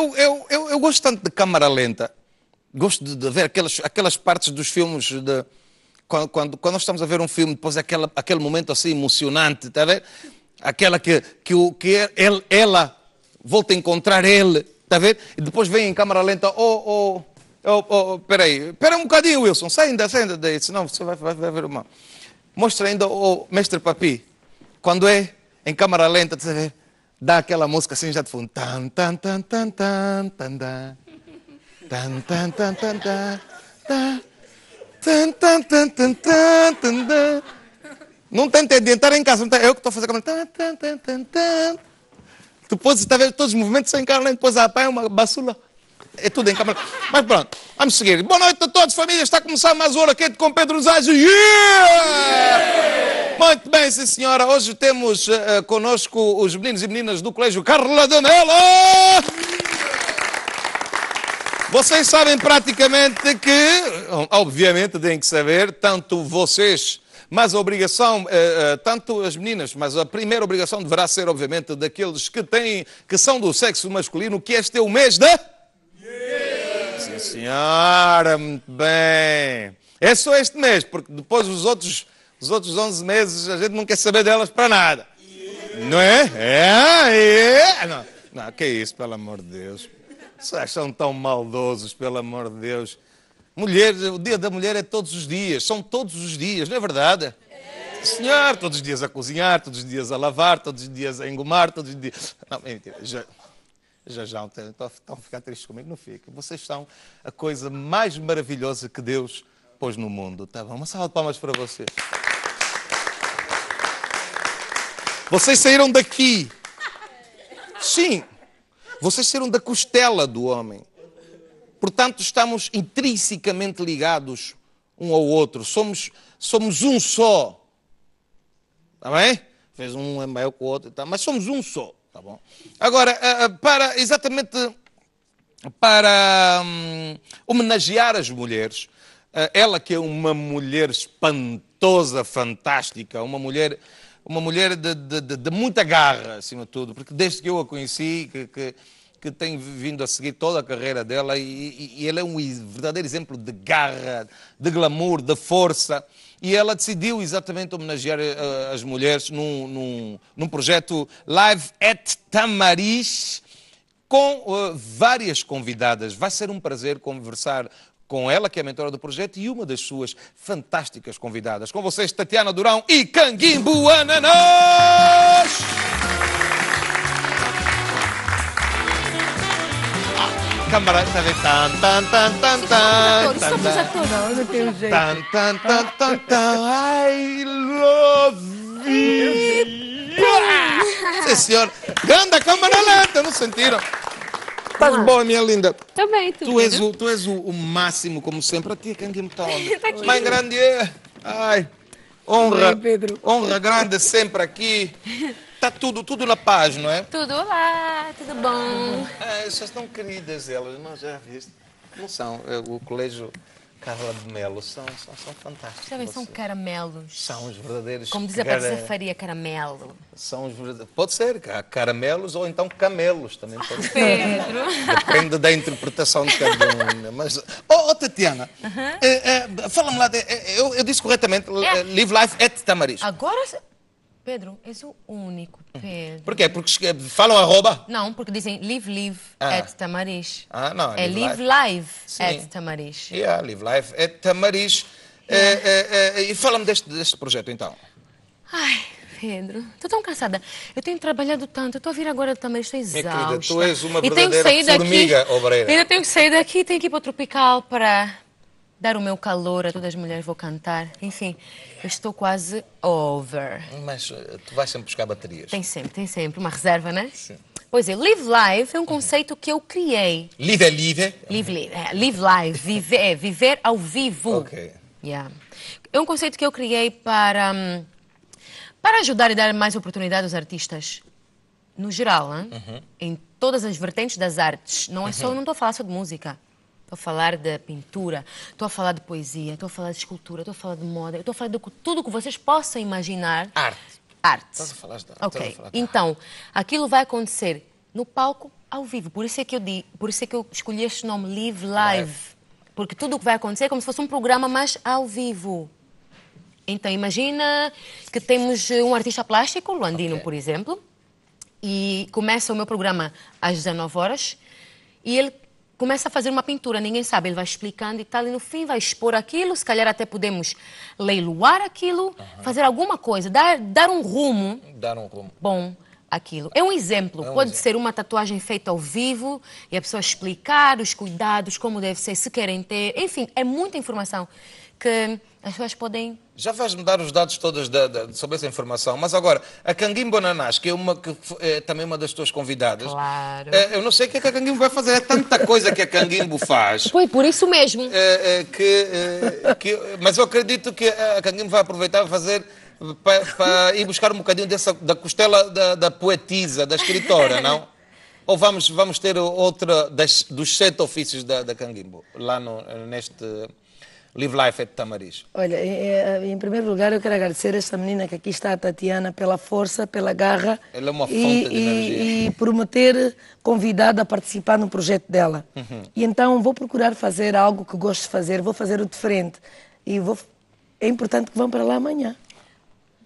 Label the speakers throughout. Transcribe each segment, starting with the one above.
Speaker 1: eu, eu, eu, eu gosto tanto de câmara lenta. Gosto de, de ver aquelas, aquelas partes dos filmes de, quando, quando, quando, nós estamos a ver um filme, depois aquela, aquele momento assim emocionante, está a ver? Aquela que, que, o, que ele, ela volta a encontrar ele, está a ver? E depois vem em câmara lenta, oh, oh, oh, oh, peraí, pera um bocadinho, Wilson, sai ainda, sai ainda daí, senão você vai, vai, vai ver uma. Mostra ainda o oh, mestre Papi, quando é em câmara lenta, está a ver? dá aquela música assim já de fundo. Tan, tan, tan, tan, tan, tan, tan, tan, tan, tan, tan, tan, tan, tan, tan, tan, tan, tan, tan. Não tenta adiantar em casa, não tem, eu que estou a fazer a Tan, tan, tan, tan, tan. Tu podes estar a ver todos os movimentos sem câmera, depois apanha uma basula. É tudo em câmera. Mas pronto, vamos seguir. Boa noite a todos, família. Está a começar mais uma hora aqui com Pedro Zaizo. Yeah! yeah! Muito bem, sim senhora. Hoje temos uh, conosco os meninos e meninas do Colégio Carla Danela. Vocês sabem praticamente que, eh, obviamente, têm que saber, tanto vocês, mas a obrigação, uh, uh, tanto as meninas, mas a primeira obrigação deverá ser, obviamente, daqueles que têm, que são do sexo masculino, que este é o mês da. Yeah. Sim, senhora, muito bem. É só este mês, porque depois os outros os outros 11 meses a gente não quer saber delas para nada. Não é? é? É, é. Não, não, que isso, pelo amor de Deus. Vocês são tão maldosos, pelo amor de Deus. Mulheres, o dia da mulher é todos os dias, são todos os dias, não é verdade? Senhor, todos os dias a cozinhar, todos os dias a lavar, todos os dias a engomar, todos os dias. Não, mentira. Já, já, já estão a ficar tristes comigo? Não fica. Vocês são a coisa mais maravilhosa que Deus pôs no mundo. Tá bom? Uma salva de palmas para vocês. Vocês saíram daqui. Sim. Vocês saíram da costela do homem. Portanto, estamos intrinsecamente ligados um ao outro. Somos, somos um só. Está bem? Fez um é maior que o outro, tá? mas somos um só. Tá bom? Agora, eh, eh, para exatamente para hum, homenagear as mulheres, eh, ela que é uma mulher espantosa, fantástica, uma mulher uma mulher de, de, de, de, muita garra, acima de tudo, porque desde que eu a conheci, que, que, que tem vindo a seguir toda a carreira dela, e, e, e ela é um verdadeiro exemplo de garra, de glamour, de força. E ela decidiu exatamente homenagear uh, as mulheres num, num, num, projeto Live at Tamariz, com uh, várias convidadas. Vai ser um prazer conversar com ela, que é a mentora do projeto, e uma das suas fantásticas convidadas. Com vocês, Tatiana Durão e Canguimbo Ananás! Ah, câmara, ver? Tan, tan, tan, tan, tan. Somos atores, não tem jeito. Tan, tan, tan, tan, tan. I love you. Sim, senhor. Grande Câmara Lenta, não sentiram? Estás ah. boa, minha linda? Também, tu. Tu és, o, tu és o, o máximo, como sempre. A ti, quem me está Mãe grande, é. ai. Honra, Pedro. honra grande sempre aqui. Está tudo, tudo na paz, não é?
Speaker 2: Tudo lá, tudo bom.
Speaker 1: Ah, vocês estão queridas elas, não já viste? Não são, é, o colégio Carla de Melo são, são, são fantásticos. Sabem, são
Speaker 2: caramelos.
Speaker 1: São os verdadeiros. Como diz a Patrícia cara...
Speaker 2: caramelo.
Speaker 1: São os verdadeiros. Pode ser, caramelos ou então camelos também pode ser. Pedro. Depende da interpretação de cada um. Né? Mas, oh, oh Tatiana, uh eh, -huh. Eh, fala-me lá, de, eh, eu, eu, disse corretamente, é. Live Life at Tamariz. Agora
Speaker 2: Pedro, és o
Speaker 1: único, uhum. Pedro. Porquê? Porque falam arroba?
Speaker 2: Não, porque dizem live live ah. at Tamariz.
Speaker 1: Ah, não. É live, live,
Speaker 2: live at Tamariz.
Speaker 1: Yeah, live live at Tamariz. Yeah. É. é, é, é, e fala-me deste, deste projeto, então.
Speaker 2: Ai, Pedro, estou tão cansada. Eu tenho trabalhado tanto, estou a vir agora Tamariz, estou exausta. Minha querida, tu és uma verdadeira formiga aqui, obreira. Ainda tenho que sair daqui, tenho que ir para o Tropical para dar o meu calor a todas as mulheres, vou cantar. Enfim, eu estou quase
Speaker 1: over. Mas eh, tu vais sempre buscar baterias. Tem
Speaker 2: sempre, tem sempre. Uma reserva, né? Sim. Pois é, live live é um conceito que eu criei.
Speaker 1: Live é live?
Speaker 2: Live, live, é, live live, viver, é, viver ao vivo. Ok. Yeah. É um conceito que eu criei para, hum, para ajudar e dar mais oportunidade aos artistas, no geral, Uhum. em todas as vertentes das artes. Não é só, uhum. não estou a falar só de música. Estou a falar da pintura, estou a falar de poesia, estou a falar de escultura, estou a falar de moda, estou a falar de tudo o que vocês possam imaginar. Arte. Arte. Estás a falar de arte. Ok. De arte. Então, aquilo vai acontecer no palco ao vivo. Por isso é que eu, di, por isso é que eu escolhi este nome, Live Live. live. Porque tudo o que vai acontecer é como se fosse um programa, mais ao vivo. Então, imagina que temos eh, um artista plástico, Luandino, okay. por exemplo, e começa o meu programa às 19 horas e ele começa a fazer uma pintura, ninguém sabe, ele vai explicando e tal, e no fim vai expor aquilo, se calhar até podemos leiloar aquilo, uhum. fazer alguma coisa, dar, dar um rumo. Dar um rumo. Bom, aquilo. É um exemplo, é um pode exemplo. ser uma tatuagem feita ao vivo e a pessoa explicar os cuidados, como deve ser, se querem ter, enfim, é muita informação que as pessoas podem
Speaker 1: já vais-me dar os dados todos da, da, sobre essa informação. Mas agora, a Canguim Bonanás, que é, uma, que é também uma das tuas convidadas. Claro. É, eu não sei o que, é que a Canguimbo vai fazer. É tanta coisa que a Canguimbo faz. Foi por isso mesmo. É, que, que, mas eu acredito que a Canguimbo vai aproveitar e fazer para, para ir buscar um bocadinho dessa, da costela da, da poetisa, da escritora, não? Ou vamos, vamos ter outra das, dos sete ofícios da, da Canguimbo, lá no, neste Live Life at é Tamariz?
Speaker 3: Olha, eh, eh, em primeiro lugar eu quero agradecer a esta menina que aqui está, a Tatiana, pela força, pela garra.
Speaker 1: Ela é uma fonte e, de
Speaker 3: energia. E por me ter convidado a participar no projeto dela. Uhum. E então vou procurar fazer algo que gosto de fazer, vou fazer o diferente. E vou... é importante que vão para lá amanhã.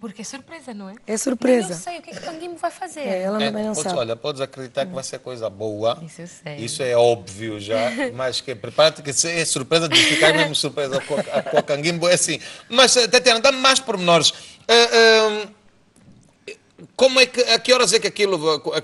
Speaker 2: Porque é surpresa, não é? É surpresa. Nem eu sei o que, é que o vai fazer. É, ela é, não sabe. Olha,
Speaker 1: podes acreditar que vai ser coisa boa. Isso eu sei. Isso é óbvio já. Mas que prepara-te que é surpresa de ficar mesmo surpresa com o Canguimbo. É assim. Mas, eh, Tatiana, dá-me mais pormenores. Uh, uh, como é que, a que horas é que aquilo,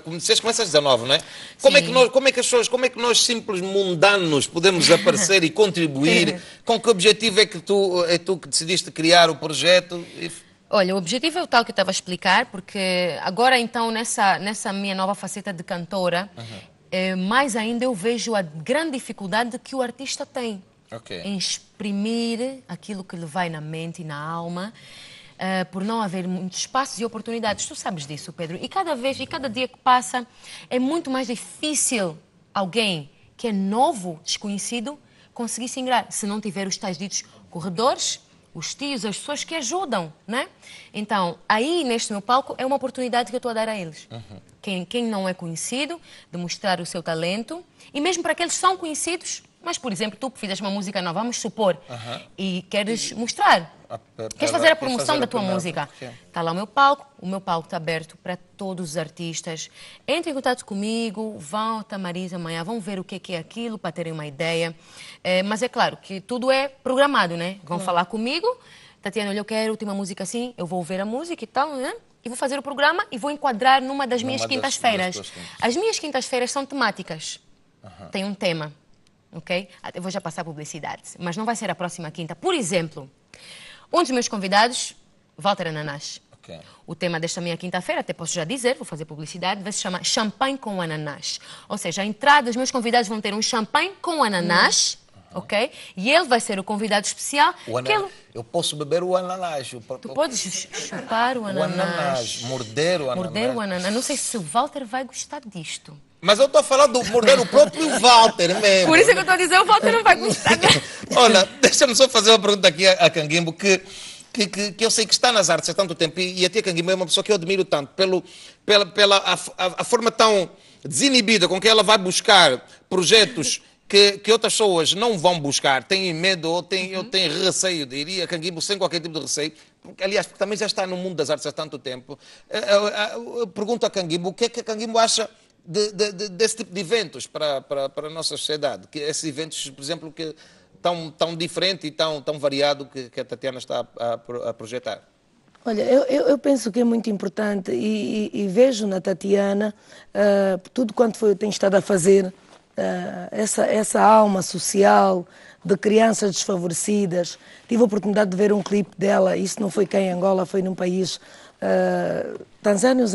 Speaker 1: vocês começam às 19, não é? Como é, que nós, como é que as pessoas, como é que nós simples mundanos podemos aparecer e contribuir? com que objetivo é que tu, é tu que decidiste criar o projeto? E...
Speaker 2: Olha, o objetivo é o tal que eu estava a explicar, porque agora então nessa, nessa minha nova faceta de cantora, uhum. é, mais ainda eu vejo a grande dificuldade que o artista tem okay. em exprimir aquilo que lhe vai na mente e na alma. Uh, por não haver muitos espaços e oportunidades. Tu sabes disso, Pedro. E cada vez e cada dia que passa é muito mais difícil alguém que é novo, desconhecido, conseguir se ingrar, se não tiver os tais ditos corredores os tios, as pessoas que ajudam, né? Então, aí neste meu palco é uma oportunidade que eu estou a dar a eles. Uhum. Quem, quem não é conhecido, de mostrar o seu talento. E mesmo para aqueles que são conhecidos, mas, por exemplo, tu fizeste uma música nova, vamos supor, uh -huh. e queres mostrar.
Speaker 1: A, a, queres fazer a promoção fazer da tua música.
Speaker 2: Está lá o meu palco, o meu palco está aberto para todos os artistas. Entrem em contato comigo, volta Marisa, amanhã, vão ver o que é aquilo para terem uma ideia. É, mas é claro que tudo é programado, né? Vão uhum. falar comigo. Tatiana, olha, eu quero uma música assim, eu vou ver a música e tal, né? E vou fazer o programa e vou enquadrar numa das numa minhas quintas-feiras. As minhas quintas-feiras são temáticas. Uhum. Tem um tema ok? Eu vou já passar publicidade, mas não vai ser a próxima quinta. Por exemplo, um dos meus convidados, Walter Ananás. Okay. O tema desta minha quinta-feira, até posso já dizer, vou fazer publicidade, vai se chamar Champanhe com Ananás. Ou seja, a entrada, os meus convidados vão ter um champanhe com ananás, uhum. ok? E ele vai ser o convidado especial. O ana... ele...
Speaker 1: Eu posso beber o ananás. Eu... Tu eu... podes
Speaker 2: chupar o ananás. O ananás,
Speaker 1: morder o ananás. Morder o
Speaker 2: ananás. Não sei se o Walter vai gostar disto.
Speaker 1: Mas eu estou falando do modelo próprio Walter mesmo. Por isso
Speaker 2: que eu estou dizendo, o Walter não vai
Speaker 1: gostar. Né? Olha, deixa-me só fazer uma pergunta aqui a, Canguimbo, que, que, que, que, eu sei que está nas artes há tanto tempo, e, e a tia Canguimbo é uma pessoa que eu admiro tanto, pelo, pela, pela a, a, a forma tão desinibida com que ela vai buscar projetos que, que outras pessoas não vão buscar, têm medo ou têm, uhum. ou têm receio, diria Canguimbo, sem qualquer tipo de receio. Aliás, porque também já está no mundo das artes há tanto tempo. Eu, eh, eh, eh, eu, eu pergunto a Canguimbo o que é que a Canguimbo acha de, de, de, desse tipo de eventos para, para, para a nossa sociedade. Que esses eventos, por exemplo, que tão, tão diferente e tão, tão variado que, que a Tatiana está a, a, projetar.
Speaker 3: Olha, eu, eu, penso que é muito importante e, e, e vejo na Tatiana uh, tudo quanto foi, tem estado a fazer, uh, essa, essa alma social de crianças desfavorecidas. Tive a oportunidade de ver um clipe dela, isso não foi cá em Angola, foi num país, uh, Tanzânia.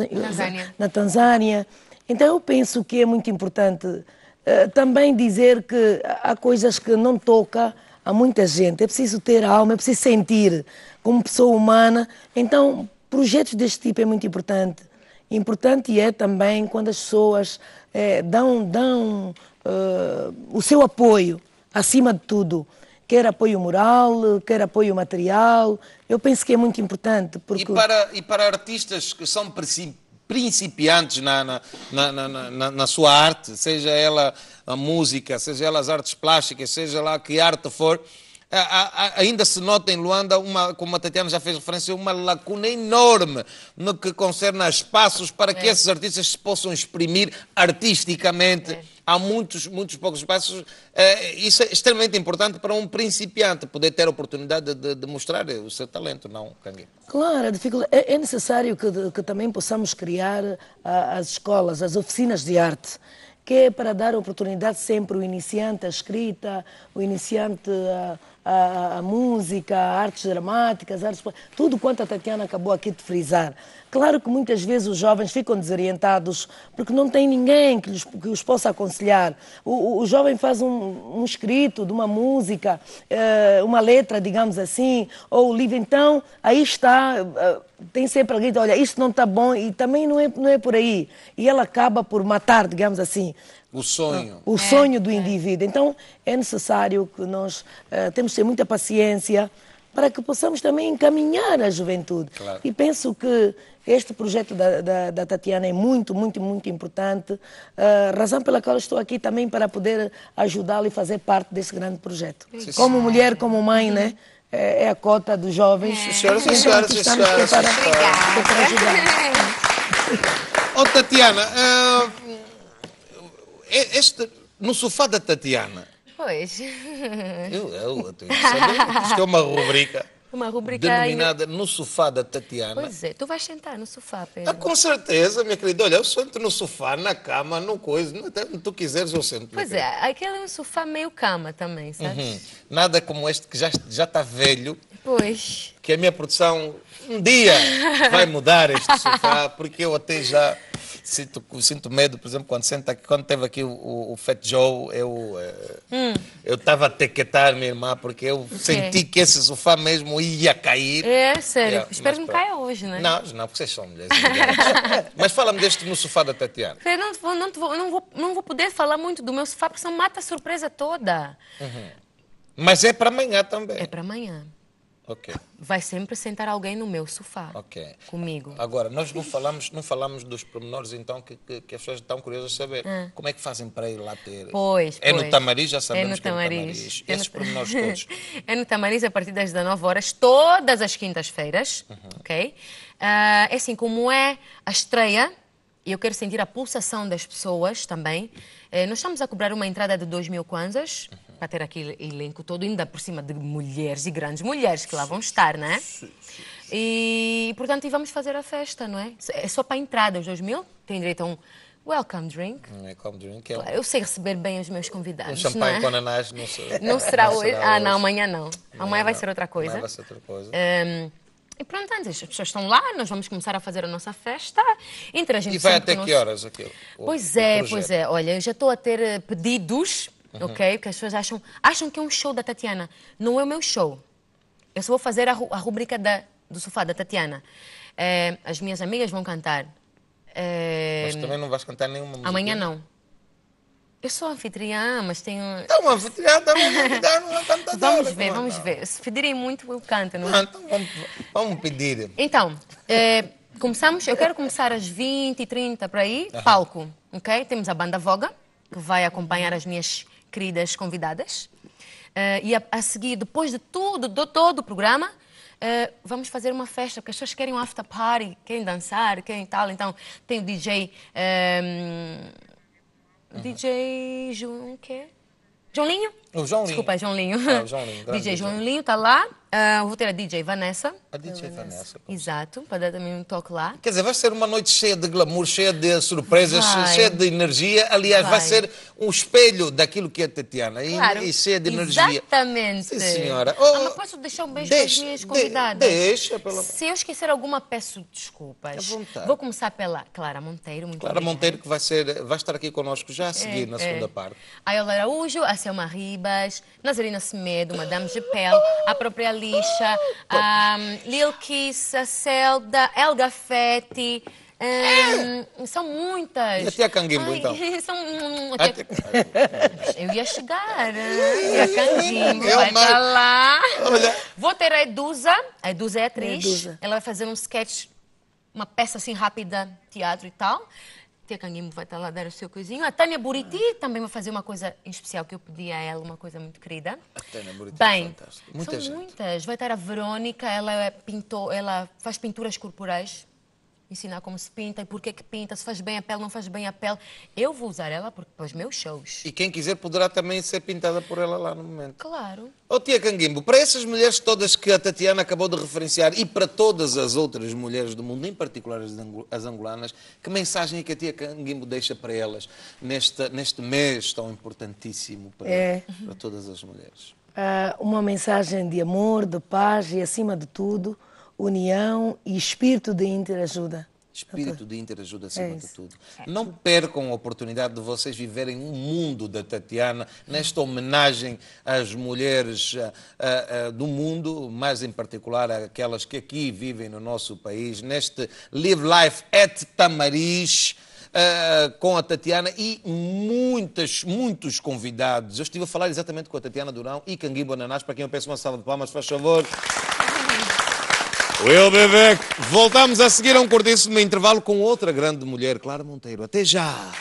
Speaker 3: na Tanzânia. Então eu penso que é muito importante uh, também dizer que há coisas que não toca a muita gente. É preciso ter alma, é preciso sentir como pessoa humana. Então projetos deste tipo é muito importante. Importante é também quando as pessoas é, dão, dão uh, o seu apoio, acima de tudo quer apoio moral, quer apoio material. Eu penso que é muito importante. Porque... E,
Speaker 1: para, e para artistas que são principiantes na, na, na, na, sua arte, seja ela a música, seja ela as artes plásticas, seja lá que arte for, ainda se nota em Luanda, uma, como a Tatiana já fez referência, uma lacuna enorme no que concerne a espaços para é. que esses artistas se possam exprimir artisticamente. É. Há muitos, muitos poucos espaços. Eh, isso é extremamente importante para um principiante poder ter a oportunidade de, de mostrar o seu talento, não, Cangue?
Speaker 3: Claro, é, é, necessário que, que também possamos criar ah, as escolas, as oficinas de arte que é para dar oportunidade sempre ao iniciante à escrita, o iniciante a, a, a música, a artes dramáticas, artes, tudo quanto a Tatiana acabou aqui de frisar. Claro que muitas vezes os jovens ficam desorientados porque não tem ninguém que, lhes, que os possa aconselhar. O, o, o jovem faz um, um, escrito de uma música, uh, uma letra, digamos assim, ou o livro. Então, aí está, uh, tem sempre alguém que olha, isto não está bom e também não é, não é por aí. E ela acaba por matar, digamos assim. O sonho. O é, sonho do é. indivíduo. Então, é necessário que nós uh, temos de ter muita paciência para que possamos também encaminhar a juventude. Claro. E penso que este projeto da, da, da, Tatiana é muito, muito, muito importante, uh, razão pela qual estou aqui também para poder ajudá-la e fazer parte desse grande projeto. Sim, como mulher, como mãe, né? Uhum. É, é a cota dos jovens. Sim, é. senhora, sim, então, senhora, sim, senhora. Obrigada. Para
Speaker 1: ajudar. Oh, Tatiana, uh é, este, no sofá da Tatiana.
Speaker 2: Pois. Eu, eu, eu tenho que saber. Isto é uma rubrica. Uma rubrica. Denominada
Speaker 1: No Sofá da Tatiana. Pois
Speaker 2: é, tu vais sentar no sofá, Pedro. Ah, com
Speaker 1: certeza, minha querida. Olha, eu sento no sofá, na cama, no coisa. Até onde tu quiseres, eu sento. Pois é,
Speaker 2: aquele é um sofá meio cama também, uhum. sabes? Uhum.
Speaker 1: Nada como este que já, já está velho.
Speaker 2: Pois.
Speaker 1: Que a minha produção um dia vai mudar este sofá, porque eu até já sinto, sinto medo, por exemplo, quando, senta, quando teve aqui o, o, Fat Joe, eu eh, hum. estava a tequetar minha irmã, porque eu okay. senti que esse sofá mesmo ia cair. É, é sério. Espero que não caia hoje, né? Não, não, porque vocês são mulheres. mas fala-me deste no sofá da Tatiana.
Speaker 2: não, vou, não, vou, não, vou, não vou poder falar muito do meu sofá, porque senão mata a surpresa toda.
Speaker 1: Uhum. Mas é para amanhã também. É para amanhã. Okay.
Speaker 2: Vai sempre sentar alguém no meu sofá. Okay. Comigo.
Speaker 1: Agora, nós não falamos, não falamos dos pormenores, então, que, que, que as pessoas estão curiosas de saber. Ah. Como é que fazem para ir lá ter? Pois, É pois. no Tamariz, já sabemos é no que é tamariz. é no Tamariz. É Esses no... pormenores todos.
Speaker 2: é no Tamariz, a partir das 19 horas, todas as quintas-feiras, uhum. ok? Uh, é assim, como é a estreia, e eu quero sentir a pulsação das pessoas também, uh, nós estamos a cobrar uma entrada de 2 mil kwanzas. Uhum para ter aquele elenco todo, ainda por cima de mulheres e grandes mulheres que lá vão estar, não é? Sim, sim, sim. E, portanto, vamos fazer a festa, não é? É só para a entrada, os 2 mil têm direito a um welcome drink.
Speaker 1: Welcome drink. É eu
Speaker 2: sei receber bem os meus convidados. Um champanhe é? com ananás
Speaker 1: não, sou... não será hoje. ah, não, amanhã
Speaker 2: não. Amanhã, não, vai ser outra coisa. Amanhã vai ser outra coisa. Um, e pronto, antes as pessoas estão lá, nós vamos começar a fazer a nossa festa, interagindo E vai até que nosso... horas
Speaker 1: aquilo? Pois é, pois é.
Speaker 2: Olha, eu já estou a ter eh, pedidos Uhum. Ok? Porque as pessoas acham, acham que é um show da Tatiana. Não é o meu show. Eu só vou fazer a, a rubrica da, do sofá da Tatiana. É, as minhas amigas vão cantar. É, mas também
Speaker 1: não vais cantar nenhuma música? Amanhã não.
Speaker 2: Eu sou anfitriã, mas tenho. Então, anfitriã, dá uma cantada. Vamos ver, é vamos ver. É? Se pedirem muito, eu canto, não, não ah, Então, vamos,
Speaker 1: vamos, pedir.
Speaker 2: Então, é, começamos. Eu quero começar às 20, 30 para aí, palco. Ok? Temos a banda Voga, que vai acompanhar as minhas queridas convidadas. Uh, e a, a, seguir, depois de tudo, de todo o programa, uh, vamos fazer uma festa, porque as pessoas querem um after party, querem dançar, querem tal. Então, tem o DJ. Um, eh, uhum. DJ João, que? João Linho?
Speaker 1: O João Desculpa, é
Speaker 2: Linho. João ah, Linho. o João Linho. DJ João Linho está lá. Ah, a DJ Vanessa. A DJ Vanessa. Vanessa. Exato, para dar também um toque lá.
Speaker 1: Quer dizer, vai ser uma noite cheia de glamour, cheia de surpresas, vai. cheia de energia. Aliás, vai. vai. ser um espelho daquilo que é Tatiana. Claro. E, e cheia de energia.
Speaker 2: Exatamente. Sim, senhora. Oh, ah, mas posso deixar um beijo para as minhas convidadas? deixa, pelo Se eu esquecer alguma, peço desculpas. Vou começar pela Clara Monteiro. Muito Clara obrigada.
Speaker 1: Monteiro, que vai, ser, vai estar aqui conosco já a seguir, é, na é. segunda é. parte.
Speaker 2: A Ayola Araújo, a Selma Riba. Ribas, Nazarina Semedo, Madame Gepel, a própria Lixa, um, Lil Kiss, a Celda, Elga Fetti. Um, são muitas. E até a Canguimbo, Ai, então? São, um, Eu ia chegar. E né? a Canguimbo vai mais... para lá. Olha. Vou ter a Edusa. A Edusa é atriz. Edusa. Ela vai fazer um sketch, uma peça assim rápida, teatro e tal. Tecanguimo vai estar lá dar o seu coisinho. A Tânia Buriti ah. também vai fazer uma coisa em especial que eu pedi a ela, uma coisa muito querida. A Tânia Buriti é Bem, é fantástica. Muita são gente. muitas. Vai estar a Verônica, ela, é pintor, ela faz pinturas corporais ensinar como se pinta e por que pinta, se faz bem a pele, não faz bem a pele. Eu vou usar ela para os meus
Speaker 1: shows. E quem quiser poderá também ser pintada por ela lá no momento. Claro. Ô oh, tia Canguimbo, para essas mulheres todas que a Tatiana acabou de referenciar e para todas as outras mulheres do mundo, em particular as angolanas, que mensagem é que a tia Canguimbo deixa para elas neste, neste mês tão importantíssimo para, é. para todas as mulheres?
Speaker 3: Uh, uma mensagem de amor, de paz e, acima de tudo, união e espírito de interajuda. Espírito
Speaker 1: de interajuda acima é de tudo. Não percam a oportunidade de vocês viverem um mundo da Tatiana nesta homenagem às mulheres uh, uh, do mundo, mais em particular aquelas que aqui vivem no nosso país, neste Live Life at Tamariz. Uh, com a Tatiana e muitas, muitos convidados. Eu estive a falar exatamente com a Tatiana Durão e Canguimbo Ananás, para quem eu peço uma salva de palmas, faz favor. Will be back. Voltamos a seguir a um curtíssimo intervalo com outra grande mulher, Clara Monteiro. Até já!